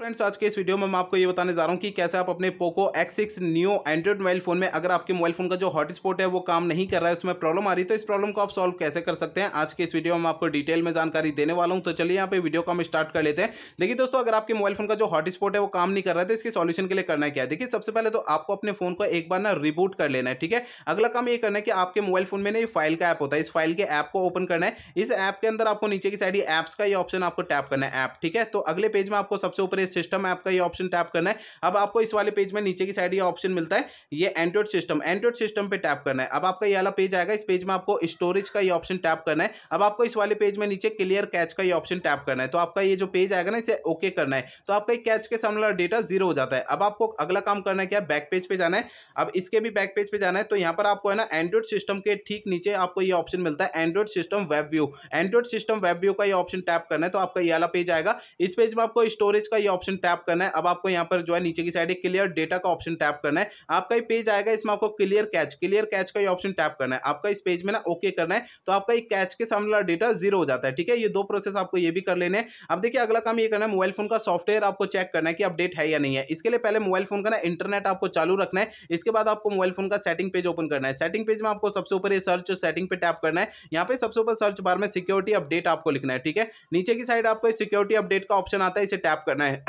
friends आज के इस वीडियो में मैं आपको ये बताने जा रहा हूँ कि कैसे आप अपने Poco X6 new android mobile phone में अगर आपके मोबाइल फ़ोन का जो हॉटस्पॉट है वो काम नहीं कर रहा है उसमें प्रॉब्लम आ रही है तो इस प्रॉब्लम को आप सॉल्व कैसे कर सकते हैं आज के इस वीडियो में आपको डिटेल में जानकारी देने वाला हूँ तो चलिए यहाँ पे वीडियो को हम स्टार्ट कर लेते हैं देखिए दोस्तों अगर आपके मोबाइल फ़ोन का जो हॉटस्पॉट है वो काम नहीं कर रहा है तो इसके सोल्यूशन के लिए करना क्या है देखिए सबसे पहले तो आपको अपने फ़ोन को एक बार ना रिबूट कर लेना है ठीक है अगला काम ये करना है कि आपके मोबाइल फ़ोन में ना ये फाइल का ऐप होता है इस फाइल के ऐप को ओपन करना है इस ऐप के अंदर आपको नीचे की साइड ऐप्स का ये ऑप्शन आपको टैप करना है ऐप ठीक है तो अगले पेज में आपको सबसे ऊपर सिस्टम है आपका ये ऑप्शन टैप करना है अब आपको इस वाले पेज में नीचे की साइड ये ऑप्शन मिलता है ये एंड्रॉइड सिस्टम एंड्रॉइड सिस्टम पे टैप करना है अब आपका ये वाला पेज आएगा इस पेज में आपको स्टोरेज का ये ऑप्शन टैप करना है अब आपको इस वाले पेज में नीचे क्लियर कैच का ये ऑप्शन टैप करना है तो आपका ये जो पेज आएगा ना इसे ओके करना है तो आपका कैच के सामने वाला डेटा जीरो हो जाता है अब आपको अगला काम करना है क्या बैक पेज पर जाना है अब इसके भी बैक पेज पर जाना है तो यहाँ पर आपको है ना एंड्रॉइड सिस्टम के ठीक नीचे आपको ये ऑप्शन मिलता है android system web view android system web view का ये ऑप्शन टैप करना है तो आपका ये वाला पेज आएगा इस पेज में आपको स्टोरेज का ये ऑप्शन टैप करना है अब आपको यहाँ पर जो है नीचे की साइड क्लियर डेटा का ऑप्शन टैप करना है आपका ये पेज आएगा इसमें आपको क्लियर कैच क्लियर कैच का ये ऑप्शन टैप करना है आपका इस पेज में ना ओके करना है तो आपका ये कैच के सामने वाला डेटा जीरो हो जाता है ठीक है ये दो प्रोसेस आपको ये भी कर लेने अब देखिए अगला काम ये करना है मोबाइल फोन का सॉफ्टवेयर आपको चेक करना है कि अपडेट है या नहीं है इसके लिए पहले मोबाइल फोन का ना इंटरनेट आपको चालू रखना है इसके बाद आपको मोबाइल फोन का सेटिंग पेज ओपन करना है सेटिंग पेज में आपको सबसे ऊपर सर्च सेटिंग पे टैप करना है यहाँ पे सबसे ऊपर सर्च बार में सिक्योरिटी अपडेट आपको लिखना है ठीक है नीचे की साइड आपको सिक्योरिटी अपडेट का ऑप्शन आता है इसे टैप करना है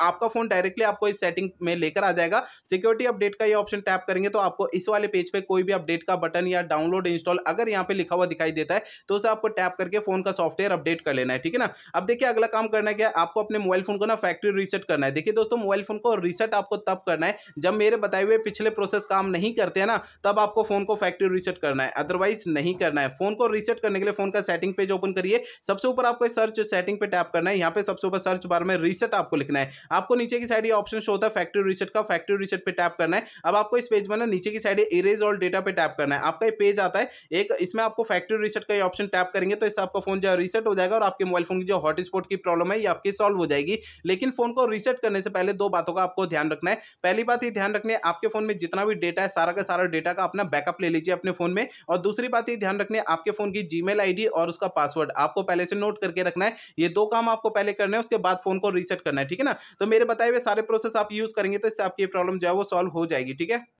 आपका फोन डायरेक्टली आपको इस सेटिंग में लेकर आ जाएगा सिक्योरिटी अपडेट का ये ऑप्शन टैप करेंगे तो आपको इस वाले पेज पे कोई भी अपडेट का बटन या डाउनलोड इंस्टॉल अगर यहाँ पे लिखा हुआ दिखाई देता है तो उसे आपको टैप करके फोन का सॉफ्टवेयर अपडेट कर लेना है ठीक है ना अब देखिए अगला काम करना है क्या आपको अपने मोबाइल फोन को ना फैक्ट्री रीसेट करना है देखिए दोस्तों मोबाइल फोन को रीसेट आपको तब करना है जब मेरे बताए हुए पिछले प्रोसेस काम नहीं करते हैं ना तब आपको फोन को फैक्ट्री रीसेट करना है अदरवाइज नहीं करना है फोन को रीसेट करने के लिए फोन का सेटिंग पेज ओपन करिए सबसे ऊपर आपको सर्च सेटिंग पे टैप करना है यहाँ पे सबसे ऊपर सर्च बार में रीसेट आपको लिखना है आपको नीचे की साइड ये ऑप्शन शो होता है फैक्ट्री रिसेट का फैक्ट्री रिसेट पे टैप करना है अब आपको इस पेज में ना नीचे की साइड इरेज और डेटा पे टैप करना है आपका ये पेज आता है एक इसमें आपको फैक्ट्री रिसेट का ये ऑप्शन टैप करेंगे तो इससे आपका फोन जो रिसेट हो जाएगा और आपके मोबाइल फोन की जो हॉटस्पॉट की प्रॉब्लम है ये आपकी सॉल्व हो जाएगी लेकिन फोन को रिसेट करने से पहले दो बातों का आपको ध्यान रखना है पहली बात ये ध्यान रखनी है आपके फोन में जितना भी डेटा है सारा का सारा डेटा का अपना बैकअप ले लीजिए अपने फोन में और दूसरी बात ये ध्यान रखनी है आपके फोन की जी मेल और उसका पासवर्ड आपको पहले से नोट करके रखना है ये दो काम आपको पहले करना है उसके बाद फोन को रिसेट करना है ठीक है ना तो मेरे बताए हुए सारे प्रोसेस आप यूज़ करेंगे तो इससे आपकी प्रॉब्लम जो है वो सॉल्व हो जाएगी ठीक है